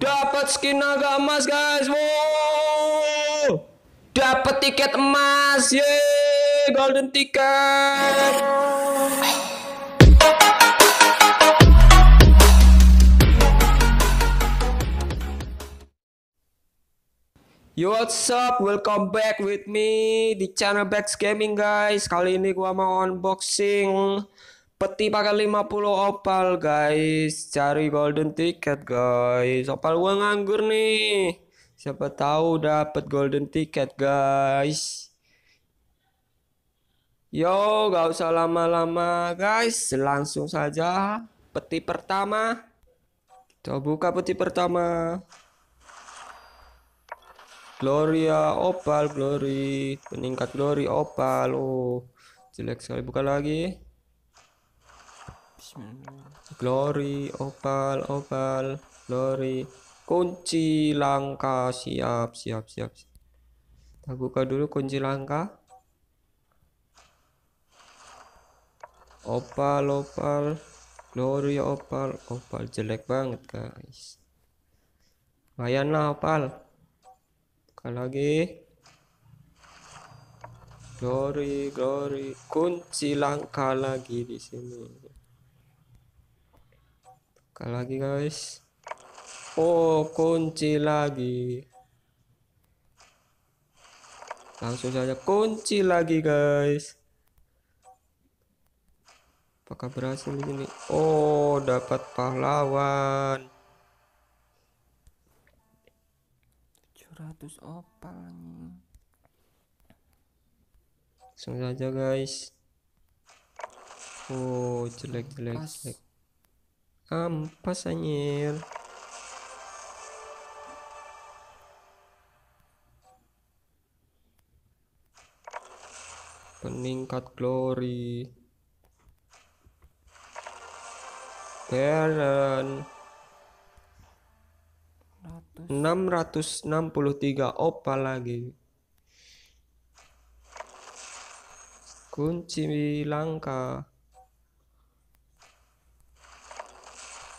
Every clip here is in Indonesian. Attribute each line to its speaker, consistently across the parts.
Speaker 1: Dapat skin naga emas guys. Wow. Dapat tiket emas. yee, golden tiket. Yo what's up, welcome back with me di channel Bax Gaming guys Kali ini gua mau unboxing peti pakai 50 opal guys cari golden ticket guys opal gua nganggur nih siapa tahu dapat golden ticket guys yo gak usah lama-lama guys langsung saja peti pertama kita buka peti pertama Gloria opal glory peningkat glory opal oh jelek sekali buka lagi Glory, opal, opal, glory. Kunci langka, siap, siap, siap. Kita buka dulu kunci langka. Opal, opal, glory, opal, opal. Jelek banget, guys. Lumayan lah, opal. Buka lagi. Glory, glory. Kunci langka lagi di sini. Sekali lagi guys. Oh, kunci lagi. Langsung saja kunci lagi guys. Apakah berhasil ini? Oh, dapat pahlawan. 700 opal nih. Langsung saja guys. Oh, jelek jelek jelek ampas anjir peningkat glory Baron 663 opa lagi kunci langka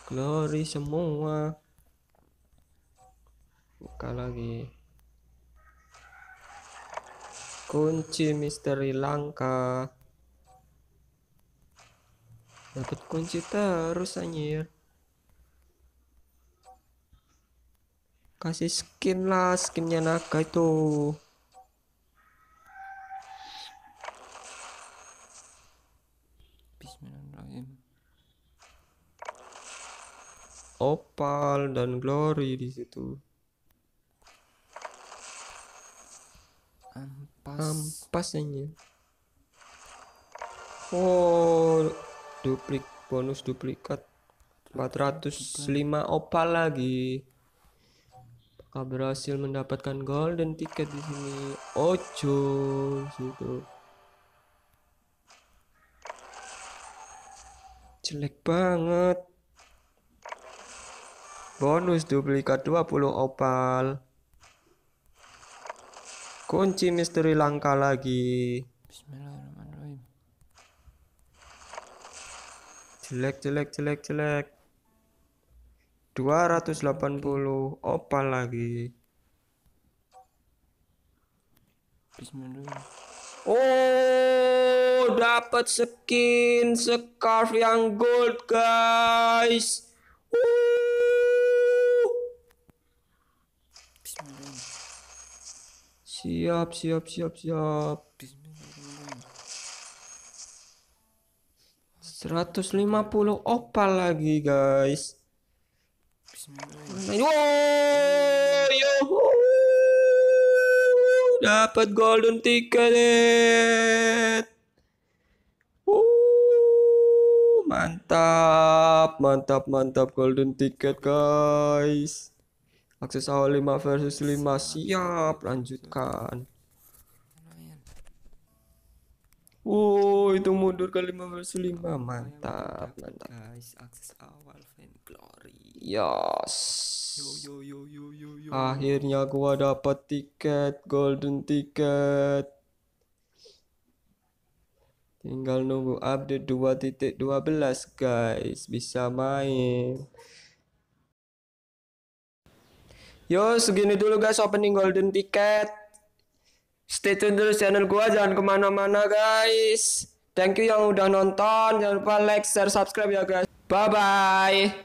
Speaker 1: glory semua buka lagi kunci misteri langka dapat kunci terus anjir kasih skin lah skinnya naga itu opal dan glory di situ. Ampas. Ampasnya. Oh, duplik bonus duplikat 405 opal lagi. Apakah berhasil mendapatkan golden tiket di sini? Ojo situ. Jelek banget. Bonus duplikat 20 opal. Kunci misteri langka lagi. Bismillahirrahmanirrahim. Jelek jelek jelek jelek. 280 opal lagi. Bismillahirrahmanirrahim. Oh, dapat skin scarf yang gold, guys. Uh. Siap, siap, siap, siap. 150 opal lagi, guys. Wow, nah, Dapat golden ticket. mantap, mantap, mantap golden ticket, guys. Akses awal 5 versus 5 siap lanjutkan. Wow, itu mundur ke 5 versus 5. Mantap, mantap. Guys, akses awal fan glory. Yes. Akhirnya gua dapat tiket golden tiket Tinggal nunggu update 2.12 guys, bisa main. Yo, segini dulu guys opening golden ticket. Stay tune terus channel gua, jangan kemana-mana guys. Thank you yang udah nonton, jangan lupa like, share, subscribe ya guys. Bye bye.